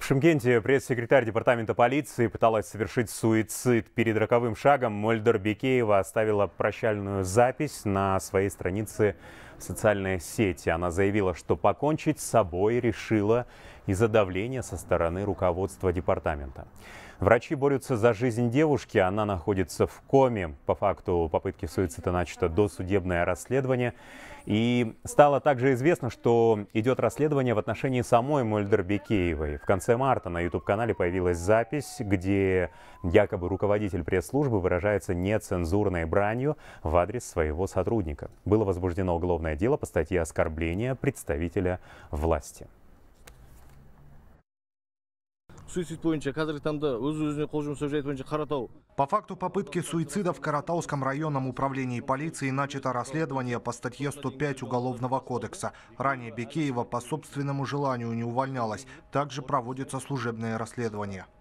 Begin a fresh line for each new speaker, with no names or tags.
В Шымкенте пресс-секретарь департамента полиции пыталась совершить суицид. Перед роковым шагом Мольдер Бекеева оставила прощальную запись на своей странице в социальной сети. Она заявила, что покончить с собой решила из-за давления со стороны руководства департамента. Врачи борются за жизнь девушки. Она находится в коме. По факту попытки суицида начато досудебное расследование. И стало также известно, что идет расследование в отношении самой Мольдер Бекеевой. В конце марта на YouTube-канале появилась запись, где якобы руководитель пресс-службы выражается нецензурной бранью в адрес своего сотрудника. Было возбуждено уголовное дело по статье оскорбления представителя власти
суицид бойынша қазіргі таңда өз өзіне қол жұмсау жайы бойынша по факту
попытки суицида в Каратауском районном управлении полиции начато расследование по статье 105 Уголовного кодекса. Ранее Бекеева по собственному желанию не увольнялась. Также проводится служебное расследование.